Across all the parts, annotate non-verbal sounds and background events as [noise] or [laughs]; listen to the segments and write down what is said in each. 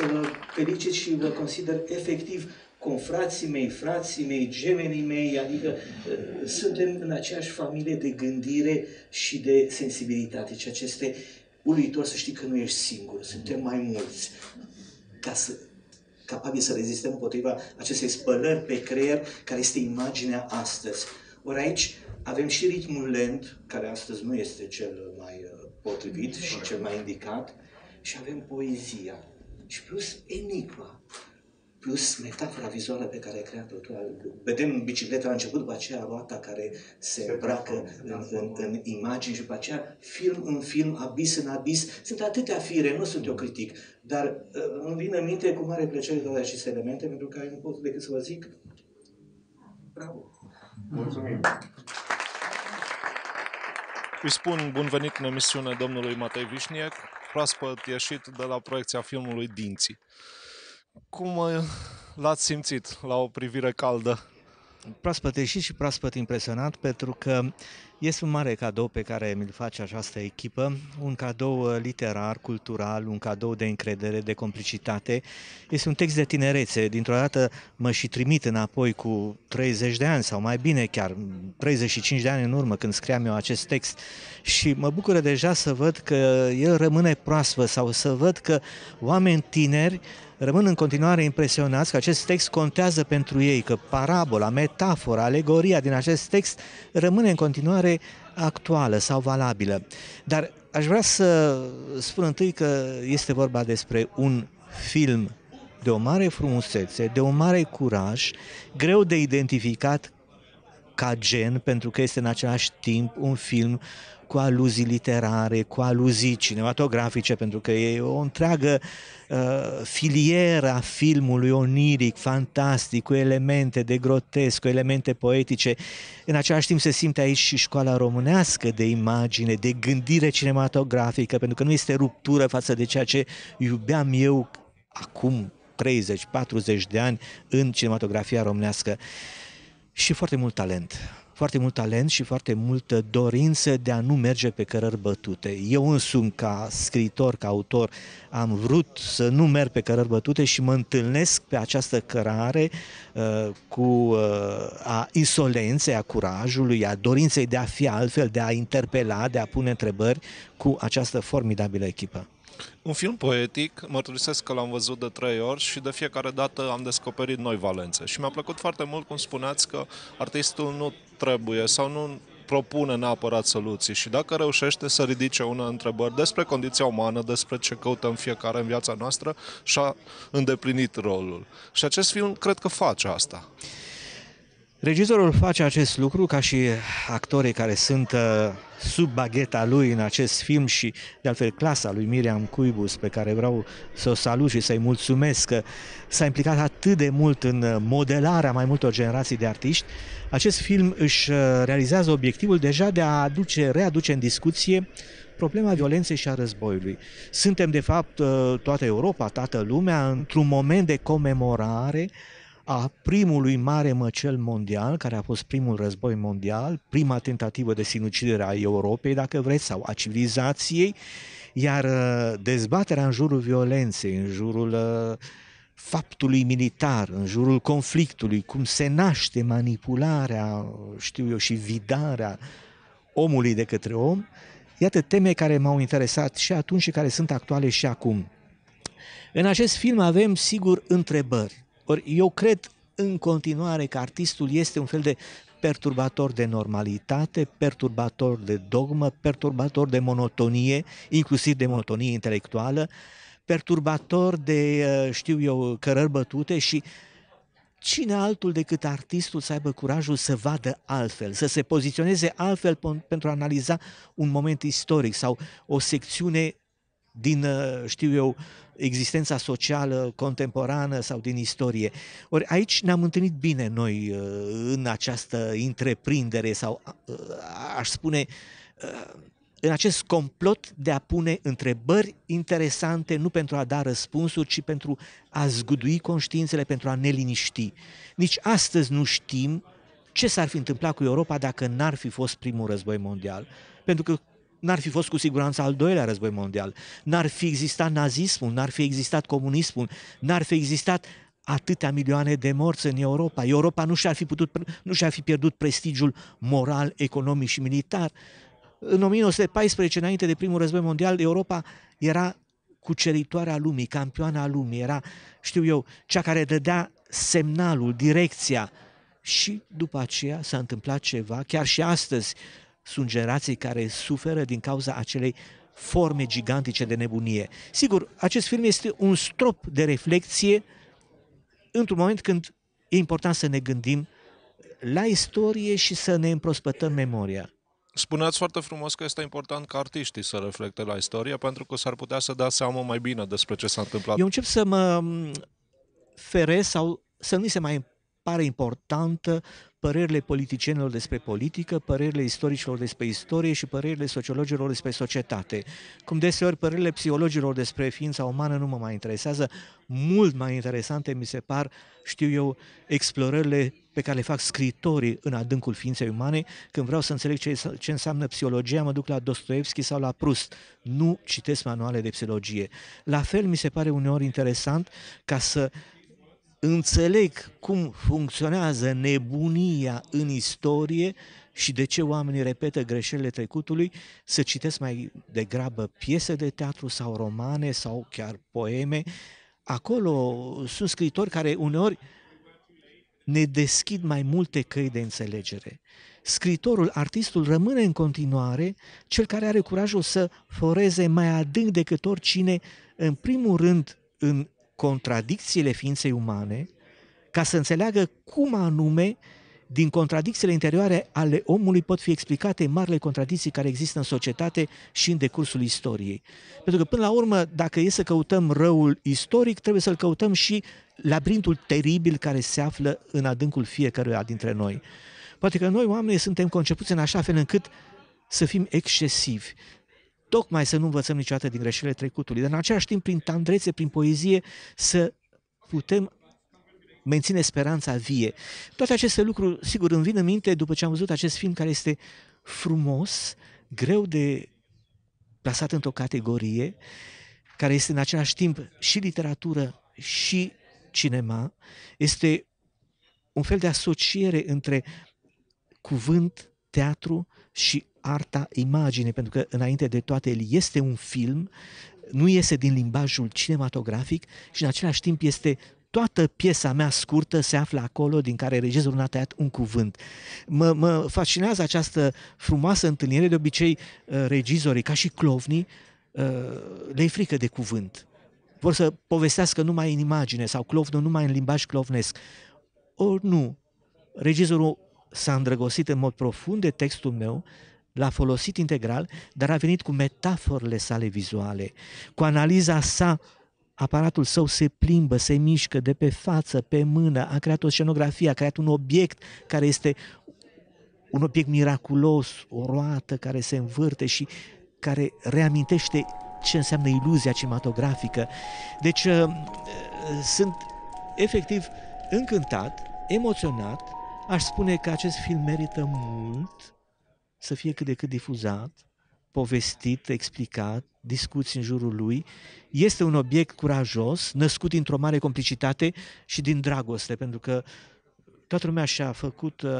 să vă felicit și vă consider efectiv confrații mei, frații mei, gemenii mei, adică uh, suntem în aceeași familie de gândire și de sensibilitate, ceea ce este uluitor să știi că nu ești singur, suntem mai mulți. Ca să, capabili să rezistăm împotriva acestei spălări pe creier, care este imaginea astăzi. Ori aici avem și ritmul lent, care astăzi nu este cel mai uh, potrivit și cel mai indicat, și avem poezia, și plus enigma, plus metafora vizuală pe care a creat-o tu. Vedem bicicleta la început, după aceea roata care se, îmbracă în, în, în imagini și după aceea film în film, abis în abis. Sunt atâtea fire, nu sunt eu critic, dar uh, îmi vine în minte cu mare plăcere toate aceste elemente pentru că nu pot decât să vă zic bravo! Mulțumim! Îi spun bun venit în emisiune domnului Matei Vișniec proaspăt ieșit de la proiecția filmului Dinții. Cum uh, l-ați simțit la o privire caldă? proaspăt ieșit și proaspăt impresionat pentru că este un mare cadou pe care mi-l face această echipă, un cadou uh, literar, cultural, un cadou de încredere, de complicitate. Este un text de tinerețe, dintr-o dată mă și trimit înapoi cu 30 de ani sau mai bine chiar 35 mm, de ani în urmă când scriam eu acest text și mă bucură deja să văd că el rămâne proaspăt sau să văd că oameni tineri Rămân în continuare impresionați că acest text contează pentru ei, că parabola, metafora, alegoria din acest text rămâne în continuare actuală sau valabilă. Dar aș vrea să spun întâi că este vorba despre un film de o mare frumusețe, de un mare curaj, greu de identificat ca gen, pentru că este în același timp un film cu aluzii literare, cu aluzii cinematografice, pentru că e o întreagă uh, filieră a filmului oniric, fantastic, cu elemente de grotesc, cu elemente poetice. În același timp se simte aici și școala românească de imagine, de gândire cinematografică, pentru că nu este ruptură față de ceea ce iubeam eu acum 30-40 de ani în cinematografia românească și foarte mult talent foarte mult talent și foarte multă dorință de a nu merge pe cărări bătute. Eu însumi, ca scriitor, ca autor, am vrut să nu merg pe cărări bătute și mă întâlnesc pe această cărare uh, cu uh, a insolenței, a curajului, a dorinței de a fi altfel, de a interpela, de a pune întrebări cu această formidabilă echipă. Un film poetic, mărturisesc că l-am văzut de trei ori și de fiecare dată am descoperit noi valențe. Și mi-a plăcut foarte mult cum spuneați că artistul nu trebuie sau nu propune neapărat soluții și dacă reușește să ridice una întrebări despre condiția umană, despre ce căutăm fiecare în viața noastră, și-a îndeplinit rolul. Și acest film cred că face asta. Regizorul face acest lucru ca și actorii care sunt uh, sub bagheta lui în acest film și de altfel clasa lui Miriam Cuibus pe care vreau să o salut și să-i mulțumesc că s-a implicat atât de mult în uh, modelarea mai multor generații de artiști. Acest film își uh, realizează obiectivul deja de a aduce, readuce în discuție problema violenței și a războiului. Suntem, de fapt, toată Europa, toată lumea, într-un moment de comemorare a primului mare măcel mondial, care a fost primul război mondial, prima tentativă de sinucidere a Europei, dacă vreți, sau a civilizației, iar uh, dezbaterea în jurul violenței, în jurul uh, faptului militar, în jurul conflictului, cum se naște manipularea, știu eu, și vidarea omului de către om, iată teme care m-au interesat și atunci și care sunt actuale și acum. În acest film avem, sigur, întrebări ori eu cred în continuare că artistul este un fel de perturbator de normalitate, perturbator de dogmă, perturbator de monotonie, inclusiv de monotonie intelectuală, perturbator de, uh, știu eu, cărări bătute și cine altul decât artistul să aibă curajul să vadă altfel, să se poziționeze altfel pentru a analiza un moment istoric sau o secțiune din, uh, știu eu, existența socială contemporană sau din istorie. Ori aici ne-am întâlnit bine noi uh, în această întreprindere sau, uh, aș spune, în acest complot de a pune întrebări interesante, nu pentru a da răspunsuri, ci pentru a zgudui conștiințele, pentru a ne liniști. Nici astăzi nu știm ce s-ar fi întâmplat cu Europa dacă n-ar fi fost primul război mondial. Pentru că N-ar fi fost cu siguranță al doilea război mondial, n-ar fi existat nazismul, n-ar fi existat comunismul, n-ar fi existat atâtea milioane de morți în Europa. Europa nu și-ar fi, putut, nu și-ar fi pierdut prestigiul moral, economic și militar. În 1914, înainte de primul război mondial, Europa era cuceritoarea lumii, campioana lumii, era, știu eu, cea care dădea semnalul, direcția. Și după aceea s-a întâmplat ceva, chiar și astăzi, sunt generații care suferă din cauza acelei forme gigantice de nebunie. Sigur, acest film este un strop de reflexie într-un moment când e important să ne gândim la istorie și să ne împrospătăm memoria. Spuneați foarte frumos că este important ca artiștii să reflecte la istorie pentru că s-ar putea să dea seama mai bine despre ce s-a întâmplat. Eu încep să mă feresc sau să nu se mai pare importantă părerile politicienilor despre politică, părerile istoricilor despre istorie și părerile sociologilor despre societate. Cum deseori părerile psihologilor despre ființa umană nu mă mai interesează, mult mai interesante mi se par, știu eu, explorările pe care le fac scritorii în adâncul ființei umane. Când vreau să înțeleg ce, ce înseamnă psihologia, mă duc la Dostoevski sau la Prust, Nu citesc manuale de psihologie. La fel mi se pare uneori interesant ca să înțeleg cum funcționează nebunia în istorie și de ce oamenii repetă greșelile trecutului, să citesc mai degrabă piese de teatru sau romane sau chiar poeme. Acolo sunt scritori care uneori ne deschid mai multe căi de înțelegere. Scritorul, artistul rămâne în continuare cel care are curajul să foreze mai adânc decât oricine, în primul rând în contradicțiile ființei umane ca să înțeleagă cum anume din contradicțiile interioare ale omului pot fi explicate marile contradicții care există în societate și în decursul istoriei. Pentru că, până la urmă, dacă e să căutăm răul istoric, trebuie să-l căutăm și labirintul teribil care se află în adâncul fiecăruia dintre noi. Poate că noi, oamenii, suntem concepuți în așa fel încât să fim excesivi, tocmai să nu învățăm niciodată din greșelile trecutului, dar în același timp, prin tandrețe, prin poezie, să putem menține speranța vie. Toate aceste lucruri, sigur, îmi vin în minte după ce am văzut acest film care este frumos, greu de plasat într-o categorie, care este în același timp și literatură și cinema, este un fel de asociere între cuvânt, teatru și arta imagine pentru că înainte de toate el este un film, nu iese din limbajul cinematografic și în același timp este toată piesa mea scurtă se află acolo, din care regizorul n-a tăiat un cuvânt. Mă, mă fascinează această frumoasă întâlnire. De obicei, uh, regizorii, ca și clovnii, uh, le frică de cuvânt. Vor să povestească numai în imagine sau clovnul numai în limbaj clovnesc. Ori nu. Regizorul s-a îndrăgostit în mod profund de textul meu, l-a folosit integral, dar a venit cu metaforele sale vizuale, cu analiza sa aparatul său se plimbă, se mișcă de pe față, pe mână, a creat o scenografie, a creat un obiect care este un obiect miraculos, o roată care se învârte și care reamintește ce înseamnă iluzia cinematografică. Deci uh, sunt efectiv încântat, emoționat, aș spune că acest film merită mult, să fie cât de cât difuzat, povestit, explicat, discuții în jurul lui. Este un obiect curajos, născut dintr-o mare complicitate și din dragoste, pentru că toată lumea și-a făcut, uh,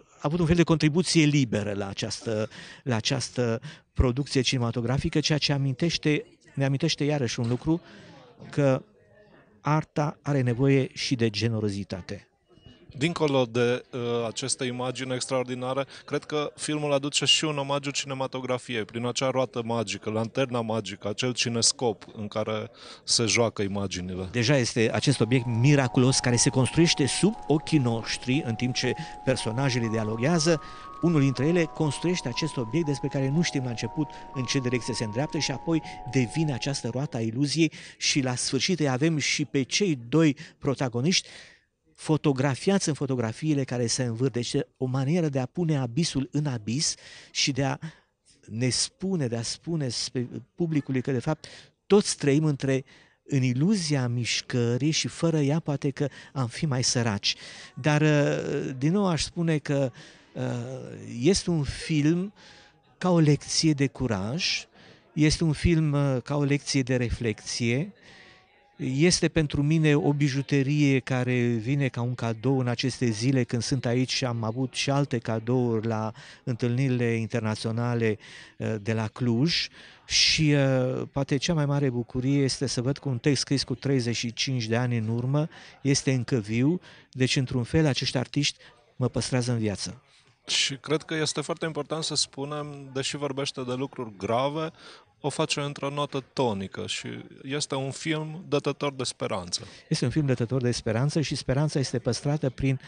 a avut un fel de contribuție liberă la această, la această producție cinematografică, ceea ce amintește, ne amintește iarăși un lucru, că arta are nevoie și de generozitate dincolo de uh, aceste imagine extraordinare, cred că filmul aduce și un omagiu cinematografiei, prin acea roată magică, lanterna magică, acel cinescop în care se joacă imaginile. Deja este acest obiect miraculos care se construiește sub ochii noștri în timp ce personajele dialoguează unul dintre ele construiește acest obiect despre care nu știm la început în ce direcție se îndreaptă și apoi devine această roată a iluziei și la sfârșit îi avem și pe cei doi protagoniști fotografiați în fotografiile care se învârt. Deci o manieră de a pune abisul în abis și de a ne spune, de a spune publicului că de fapt toți trăim între în iluzia mișcării și fără ea poate că am fi mai săraci. Dar uh, din nou aș spune că uh, este un film ca o lecție de curaj, este un film uh, ca o lecție de reflexie, este pentru mine o bijuterie care vine ca un cadou în aceste zile când sunt aici și am avut și alte cadouri la întâlnirile internaționale eh, de la Cluj și eh, poate cea mai mare bucurie este să văd că un text scris cu 35 de ani în urmă este încă viu, deci într-un fel acești artiști mă păstrează în viață. Și cred că este foarte important să spunem, deși vorbește de lucruri grave, o face într-o notă tonică și este un film dătător de speranță. Este un film dătător de speranță și speranța este păstrată prin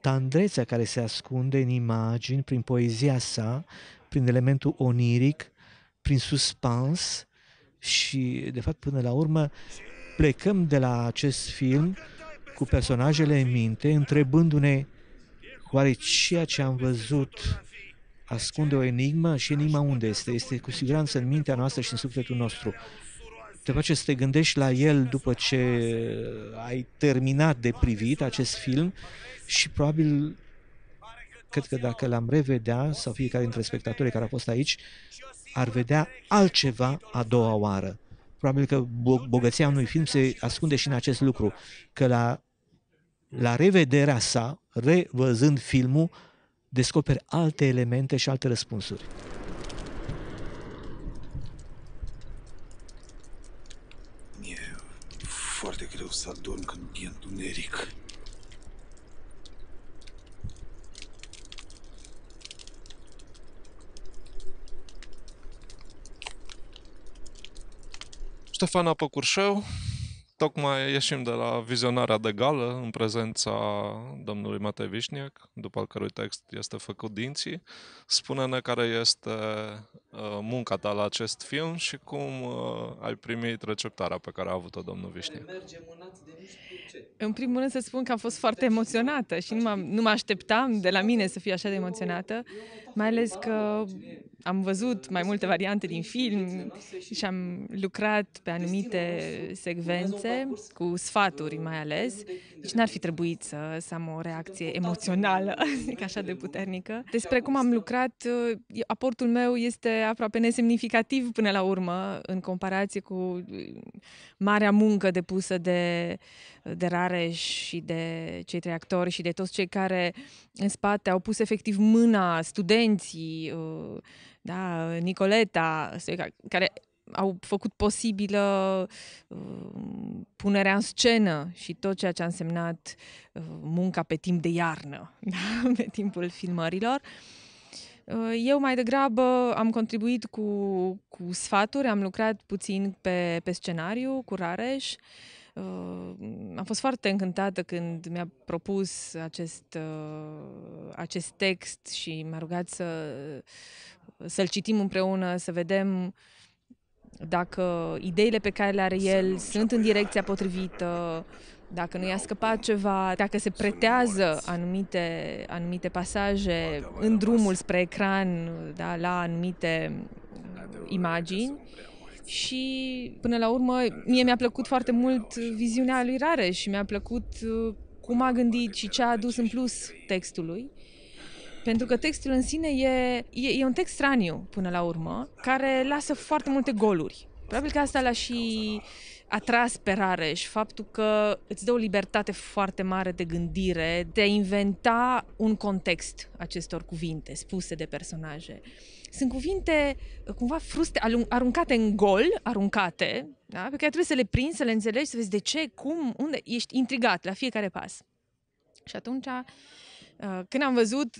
tandrețea care se ascunde în imagini, prin poezia sa, prin elementul oniric, prin suspans și, de fapt, până la urmă, plecăm de la acest film cu personajele în minte, întrebându-ne oare ceea ce am văzut ascunde o enigmă și enigma unde este? Este cu siguranță în mintea noastră și în sufletul nostru. Te face să te gândești la el după ce ai terminat de privit acest film și probabil cred că dacă l-am revedea, sau fiecare dintre spectatorii care a fost aici, ar vedea altceva a doua oară. Probabil că bogăția unui film se ascunde și în acest lucru, că la, la revederea sa, revăzând filmul, descoperi alte elemente și alte răspunsuri. E foarte greu să adorm când e întuneric. Ștefan Apăcurșău, Tocmai ieșim de la vizionarea de gală în prezența domnului Matei Vișniac, după al cărui text este făcut dinții. Spune-ne care este uh, munca ta la acest film și cum uh, ai primit receptarea pe care a avut-o domnul Vișniac. În primul rând să spun că am fost foarte deci, emoționată și nu, nu mă așteptam de la mine să fie așa de emoționată, mai ales că am văzut mai multe variante din film și am lucrat pe anumite secvențe, cu sfaturi mai ales. Deci n-ar fi trebuit să, să am o reacție emoțională, [laughs] zic așa de puternică. Despre cum am lucrat, aportul meu este aproape nesemnificativ până la urmă, în comparație cu mm, marea muncă depusă de, de Rareș și de cei trei actori și de toți cei care în spate au pus efectiv mâna, studenții, uh, da, Nicoleta, care au făcut posibilă uh, punerea în scenă și tot ceea ce a însemnat uh, munca pe timp de iarnă, [laughs] da? pe timpul filmărilor. Uh, eu mai degrabă am contribuit cu, cu sfaturi, am lucrat puțin pe, pe scenariu cu Rareș, uh, Uh, am fost foarte încântată când mi-a propus acest, uh, acest text și m-a rugat să, să-l citim împreună, să vedem dacă ideile pe care le are el sunt în direcția potrivită, dacă nu i-a scăpat ceva, dacă se pretează anumite, anumite pasaje în drumul spre ecran, da, la anumite imagini și până la urmă mie mi-a plăcut foarte mult viziunea lui Rare și mi-a plăcut uh, cum a gândit și ce a adus în plus textului. Pentru că textul în sine e, e, e un text straniu, până la urmă, care lasă foarte multe goluri. Probabil că asta l-a și atras pe Rareș, faptul că îți dă o libertate foarte mare de gândire, de a inventa un context acestor cuvinte spuse de personaje. Sunt cuvinte uh, cumva fruste, aruncate în gol, aruncate, da? pe care trebuie să le prinzi, să le înțelegi, să vezi de ce, cum, unde. Ești intrigat la fiecare pas. Și atunci, uh, când am văzut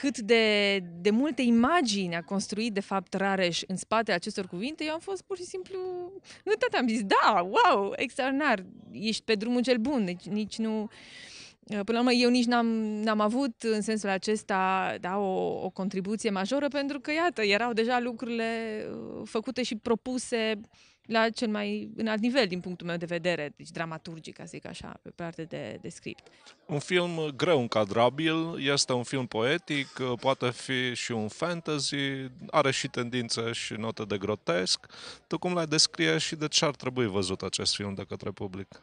cât de, de multe imagini a construit, de fapt, Rareș în spatele acestor cuvinte, eu am fost pur și simplu nu tot Am zis, da, wow, extraordinar, ești pe drumul cel bun, deci nici nu... Uh, până la urmă, eu nici n-am, n-am avut în sensul acesta da, o, o contribuție majoră, pentru că, iată, erau deja lucrurile uh, făcute și propuse la cel mai înalt nivel din punctul meu de vedere, deci dramaturgic, ca zic așa, pe parte de, de script. Un film greu încadrabil, este un film poetic, poate fi și un fantasy, are și tendință și notă de grotesc. Tu cum l-ai descrie și de ce ar trebui văzut acest film de către public?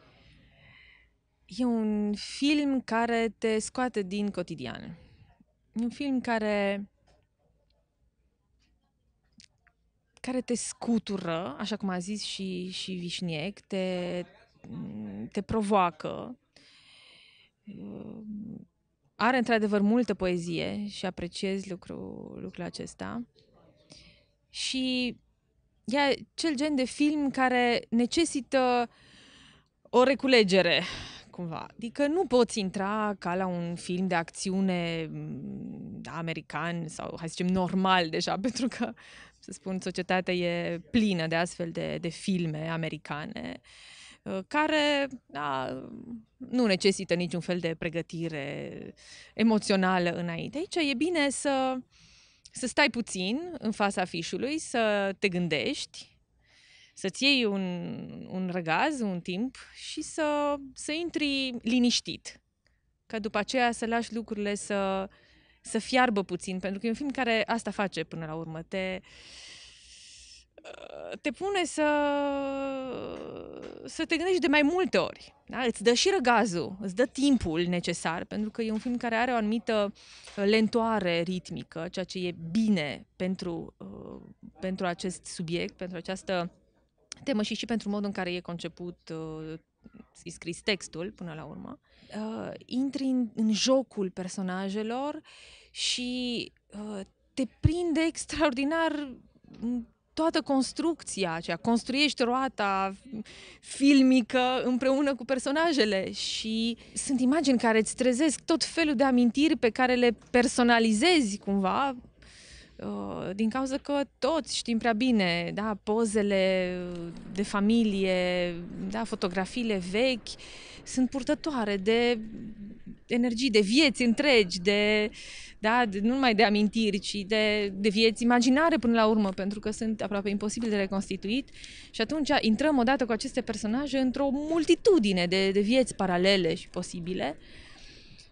E un film care te scoate din cotidian. E un film care care te scutură, așa cum a zis și, și Vișniec, te, te provoacă. Are într-adevăr multă poezie și apreciez lucru, lucrul acesta. Și e cel gen de film care necesită o reculegere, cumva. Adică nu poți intra ca la un film de acțiune mm, american sau, hai să zicem, normal deja, [laughs] pentru că să spun, societatea e plină de astfel de, de filme americane uh, care da, nu necesită niciun fel de pregătire emoțională înainte. Aici e bine să, să stai puțin în fața afișului, să te gândești, să-ți iei un, un răgaz, un timp și să, să intri liniștit. Ca după aceea să lași lucrurile să, să fiarbă puțin, pentru că e un film care asta face până la urmă. Te, uh, te pune să, să te gândești de mai multe ori. Da? Îți dă și răgazul, îți dă timpul necesar, pentru că e un film care are o anumită uh, lentoare ritmică, ceea ce e bine pentru, uh, pentru acest subiect, pentru această temă și și pentru modul în care e conceput îi scris textul până la urmă, uh, intri în, în jocul personajelor și uh, te prinde extraordinar toată construcția aceea, construiești roata filmică împreună cu personajele și sunt imagini care îți trezesc tot felul de amintiri pe care le personalizezi cumva Uh, din cauza că toți știm prea bine, da, pozele de familie, da, fotografiile vechi sunt purtătoare de energii, de vieți întregi, de, da, de, nu numai de amintiri, ci de, de vieți imaginare până la urmă, pentru că sunt aproape imposibil de reconstituit. Și atunci intrăm odată cu aceste personaje într-o multitudine de, de vieți paralele și posibile. Uh,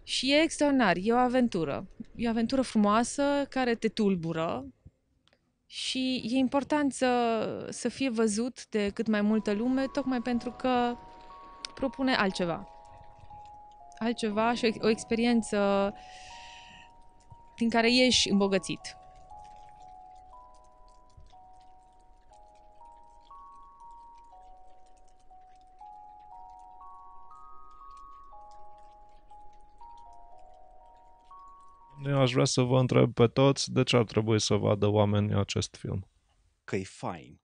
și e extraordinar, e o aventură. E o aventură frumoasă care te tulbură și e important să, să fie văzut de cât mai multă lume, tocmai pentru că propune altceva. Altceva și o, o experiență din care ieși îmbogățit. aș vrea să vă întreb pe toți de ce ar trebui să vadă oamenii acest film. Că e fain.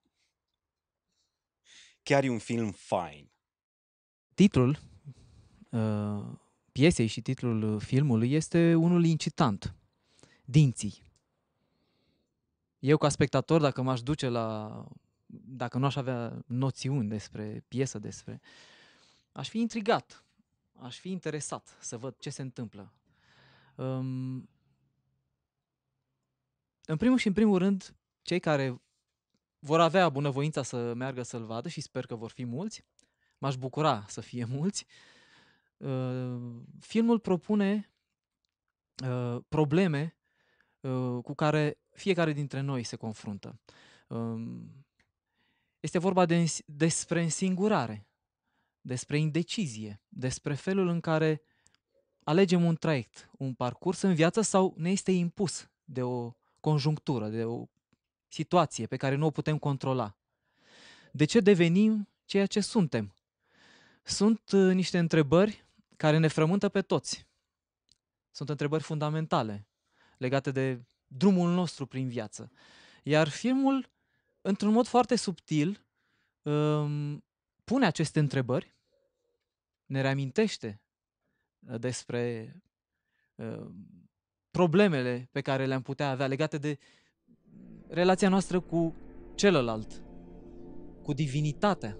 Chiar e un film fain. Titlul uh, piesei și titlul filmului este unul incitant. Dinții. Eu ca spectator, dacă m-aș duce la... dacă nu aș avea noțiuni despre piesă, despre... aș fi intrigat, aș fi interesat să văd ce se întâmplă, Um, în primul și în primul rând, cei care vor avea bunăvoința să meargă să-l vadă și sper că vor fi mulți, m-aș bucura să fie [laughs] mulți, uh, filmul propune uh, probleme uh, cu care fiecare dintre noi se confruntă. Um, este vorba de, despre însingurare, despre indecizie, despre felul în care alegem un traiect, un parcurs în viață sau ne este impus de o conjunctură, de o situație pe care nu o putem controla. De ce devenim ceea ce suntem? Sunt uh, niște întrebări care ne frământă pe toți. Sunt întrebări fundamentale legate de drumul nostru prin viață. Iar filmul, într-un mod foarte subtil, um, pune aceste întrebări, ne reamintește Uh, despre uh, problemele pe care le-am putea avea legate de relația noastră cu celălalt, cu divinitatea.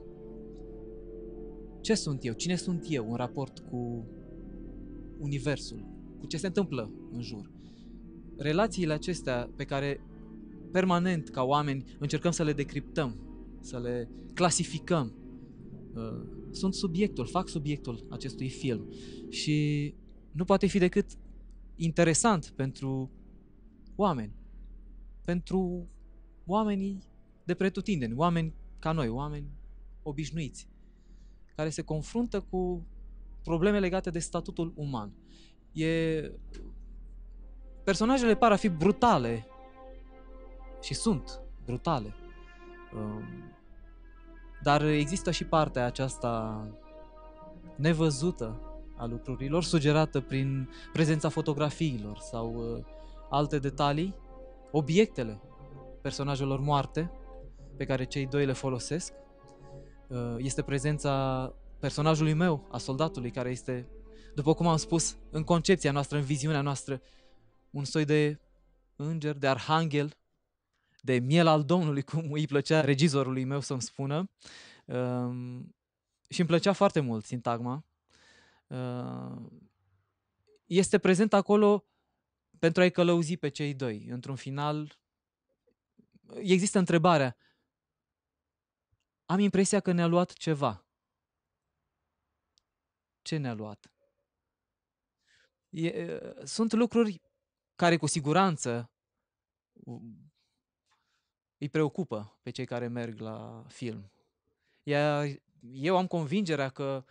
Ce sunt eu? Cine sunt eu în raport cu Universul? Cu ce se întâmplă în jur? Relațiile acestea pe care permanent ca oameni încercăm să le decriptăm, să le clasificăm, Uh, sunt subiectul, fac subiectul acestui film și nu poate fi decât interesant pentru oameni, pentru oamenii de pretutindeni, oameni ca noi, oameni obișnuiți, care se confruntă cu probleme legate de statutul uman. E... Personajele par a fi brutale și sunt brutale. Um dar există și partea aceasta nevăzută a lucrurilor, sugerată prin prezența fotografiilor sau uh, alte detalii, obiectele personajelor moarte pe care cei doi le folosesc. Uh, este prezența personajului meu, a soldatului, care este, după cum am spus, în concepția noastră, în viziunea noastră, un soi de înger, de arhanghel de miel al Domnului, [laughs] cum îi plăcea regizorului meu să-mi spună. Ehm, și îmi plăcea foarte mult sintagma. Ehm, este prezent acolo pentru a-i călăuzi pe cei doi. Într-un final, există întrebarea. Am impresia că ne-a luat ceva. Ce ne-a luat? E, sunt lucruri care cu siguranță îi preocupă pe cei care merg la film. Iar eu am convingerea că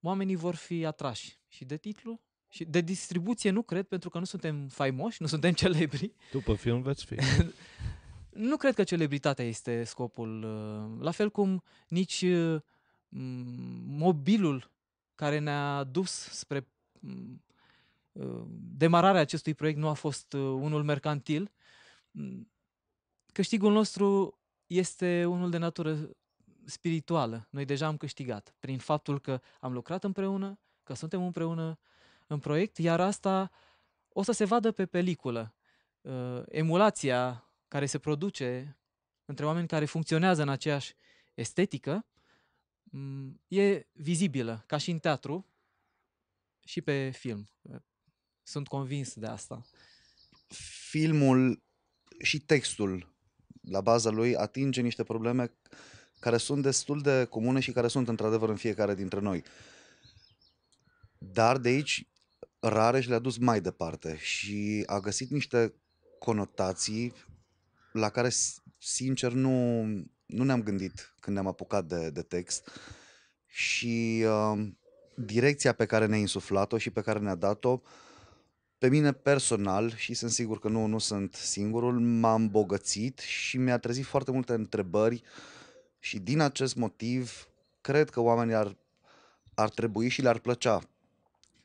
oamenii vor fi atrași și de titlu și de distribuție nu cred, pentru că nu suntem faimoși, nu suntem [laughs] celebri. După film veți fi. [laughs] nu cred că celebritatea este scopul. Uh, la fel cum nici uh, mobilul care ne-a dus spre uh, demararea acestui proiect nu a fost unul mercantil. Câștigul nostru este unul de natură spirituală. Noi deja am câștigat prin faptul că am lucrat împreună, că suntem împreună în proiect, iar asta o să se vadă pe peliculă. Uh, emulația care se produce între oameni care funcționează în aceeași estetică mm, e vizibilă, ca și în teatru și pe film. Sunt convins de asta. Filmul și textul la baza lui atinge niște probleme care sunt destul de comune și care sunt într-adevăr în fiecare dintre noi. Dar de aici Rareș le-a dus mai departe și a găsit niște conotații la care, sincer, nu, nu ne-am gândit când ne-am apucat de, de text și uh, direcția pe care ne-a insuflat-o și pe care ne-a dat-o uh, pe mine personal, și sunt sigur că nu, nu sunt singurul, m-a îmbogățit și mi-a trezit foarte multe întrebări și din acest motiv cred că oamenii ar, ar trebui și le-ar plăcea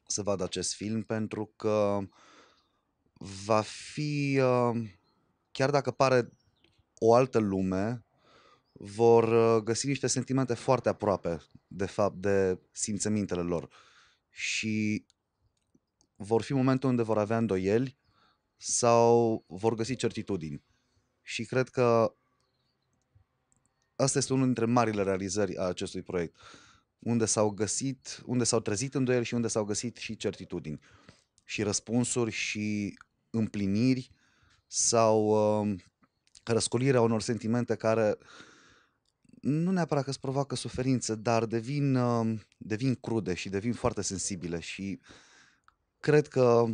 să vadă acest film pentru că va fi, uh, chiar dacă pare o altă lume, vor uh, găsi niște sentimente foarte aproape, de fapt, de simțămintele lor. Și vor fi momente unde vor avea îndoieli sau vor găsi certitudini. Și cred că asta este unul dintre marile realizări a acestui proiect, unde s-au găsit, unde s-au trezit îndoieli și unde s-au găsit și certitudini și răspunsuri și împliniri sau uh, răscolirea unor sentimente care nu neapărat că îți provoacă suferință, dar devin, uh, devin crude și devin foarte sensibile și uh, Cred că,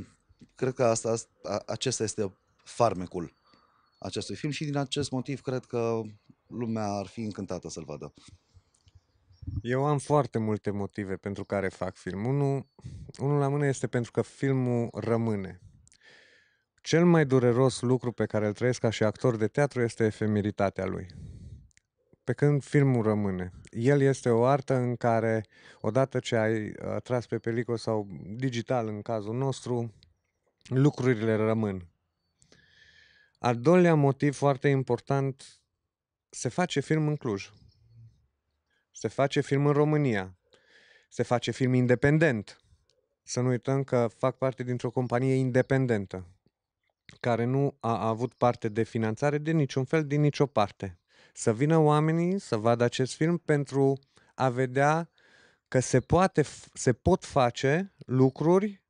cred că asta, acesta este farmecul acestui film și din acest motiv cred că lumea ar fi încântată să-l vadă. Eu am foarte multe motive pentru care fac film. Unul, unul la mână este pentru că filmul rămâne. Cel mai dureros lucru pe care îl trăiesc ca și actor de teatru este efemeritatea lui. Pe când filmul rămâne. El este o artă în care, odată ce ai uh, tras pe pelicul sau digital în cazul nostru, lucrurile rămân. Al doilea motiv foarte important, se face film în Cluj. Se face film în România. Se face film independent. Să nu uităm că fac parte dintr-o companie independentă, care nu a avut parte de finanțare de niciun fel, din nicio parte să vină oamenii să vadă acest film pentru a vedea că se, poate, se pot face lucruri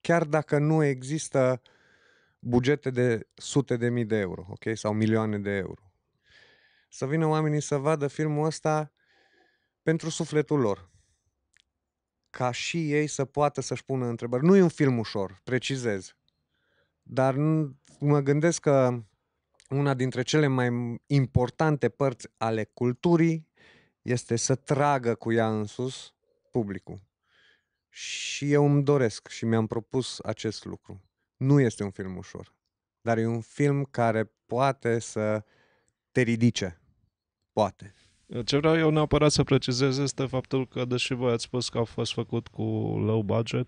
chiar dacă nu există bugete de sute de mii de euro ok? sau milioane de euro. Să vină oamenii să vadă filmul ăsta pentru sufletul lor. Ca și ei să poată să-și pună întrebări. Nu e un film ușor, precizez. Dar mă gândesc că una dintre cele mai importante părți ale culturii este să tragă cu ea în sus publicul. Și eu îmi doresc și mi-am propus acest lucru. Nu este un film ușor, dar e un film care poate să te ridice. Poate. Ce vreau eu neapărat să precizez este faptul că, deși voi ați spus că a fost făcut cu low budget,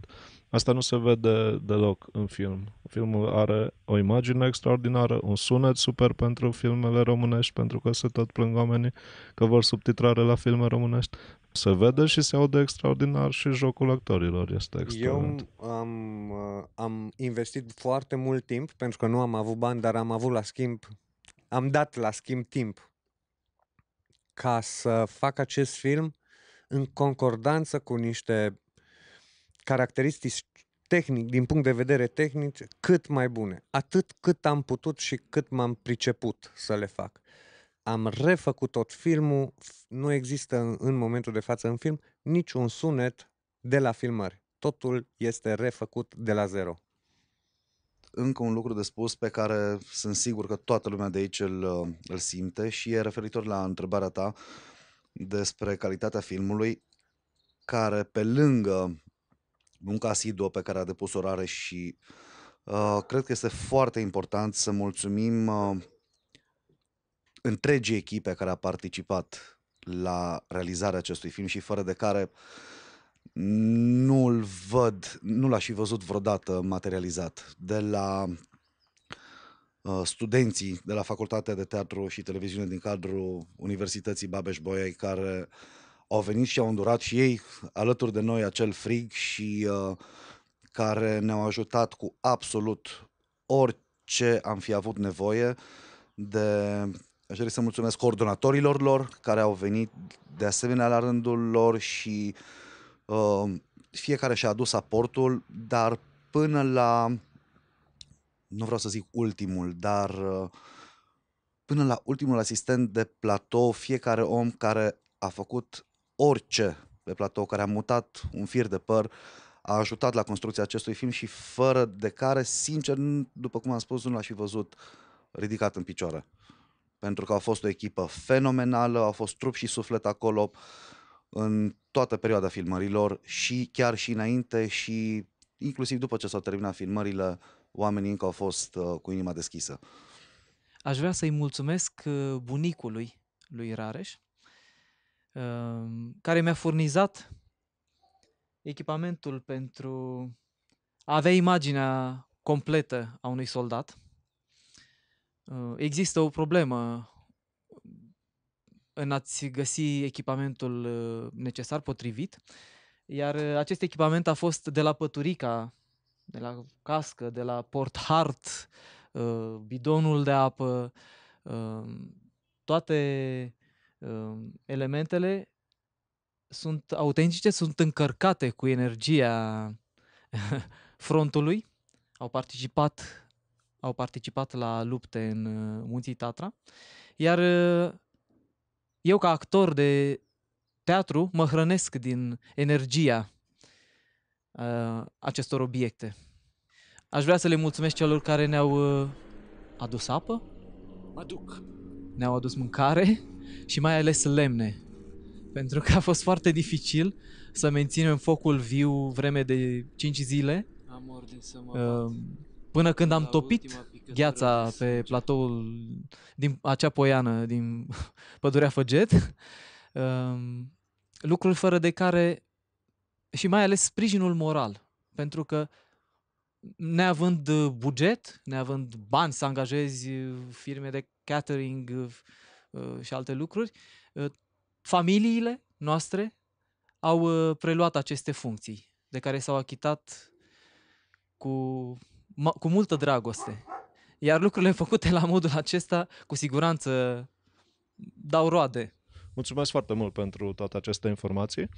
asta nu se vede deloc în film. Filmul are o imagine extraordinară, un sunet super pentru filmele românești, pentru că se tot plâng oamenii că vor subtitrare la filme românești. Se vede și se aude extraordinar și jocul actorilor este extraordinar. Eu am, uh, am investit foarte mult timp, pentru că nu am avut bani, dar am avut la schimb, am dat la schimb timp ca să fac acest film în concordanță cu niște caracteristici tehnic, din punct de vedere tehnic, cât mai bune. Atât cât am putut și cât m-am priceput să le fac. Am refăcut tot filmul, nu există în, în momentul de față în film niciun sunet de la filmări. Totul este refăcut de la zero încă un lucru de spus pe care sunt sigur că toată lumea de aici îl, uh, îl simte și e referitor la întrebarea ta despre calitatea filmului care pe lângă munca asiduă pe care a depus orare și uh, cred că este foarte important să mulțumim uh, întregii echipe care a participat la realizarea acestui film și fără de care uh, nu-l văd, nu l-aș fi văzut vreodată materializat. De la uh, studenții de la Facultatea de Teatru și Televiziune din cadrul Universității Babeș-Bolyai care au venit și au îndurat și ei alături de noi acel frig și uh, care ne-au ajutat cu absolut orice am fi avut nevoie de Aș dori să mulțumesc coordonatorilor lor care au venit de asemenea la rândul lor și uh, Uh, fiecare și-a adus aportul, dar până la, nu vreau să zic ultimul, dar uh, până la ultimul asistent de platou, fiecare om care a făcut orice pe platou, care a mutat un fir de păr, a ajutat la construcția acestui film și fără de care, sincer, după cum am spus, nu l-aș fi văzut ridicat în picioare. Pentru că a fost o echipă fenomenală, au fost trup și suflet acolo, uh, în toată perioada filmărilor și chiar și înainte și inclusiv după ce s-au terminat filmările, oamenii încă au fost uh, cu inima deschisă. Aș vrea să-i mulțumesc uh, bunicului lui Rareș, uh, care mi-a furnizat echipamentul pentru a avea imaginea completă a unui soldat. Uh, există o problemă în a-ți găsi echipamentul uh, necesar, potrivit. Iar uh, acest echipament a fost de la păturica, de la cască, de la port Hart, uh, bidonul de apă, toate elementele sunt autentice, sunt încărcate cu energia [laughs] frontului, au participat, au participat la lupte în munții Tatra, iar eu ca actor de teatru mă hrănesc din energia uh, acestor obiecte. Aș vrea să le mulțumesc celor care ne-au uh, adus apă. Ne-au adus mâncare și mai ales lemne. Pentru că a fost foarte dificil să menținem focul viu vreme de 5 zile. Am ordin să mă uh, Până când am topit gheața pe platoul din acea poiană din [laughs] pădurea Făget, ehm, lucruri fără de care și mai ales sprijinul moral, pentru că neavând buget, neavând bani să angajezi firme de catering eh, și alte lucruri, eh, familiile noastre au eh, preluat aceste funcții de care s-au achitat cu, cu multă dragoste. Iar lucrurile făcute la modul acesta, cu siguranță, dau roade Mulțumesc foarte mult pentru toate aceste informații.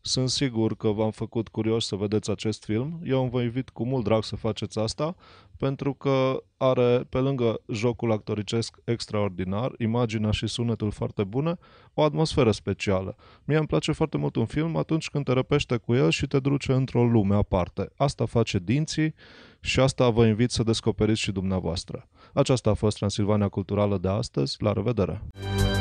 Sunt sigur că v-am făcut curios să vedeți acest film. Eu vă invit cu mult drag să faceți asta, pentru că are, pe lângă jocul actoricesc extraordinar, imaginea și sunetul foarte bune, o atmosferă specială. Mie îmi place foarte mult un film atunci când te răpește cu el și te duce într-o lume aparte. Asta face dinții și asta vă invit să descoperiți și dumneavoastră. Aceasta a fost Transilvania Culturală de astăzi. La revedere!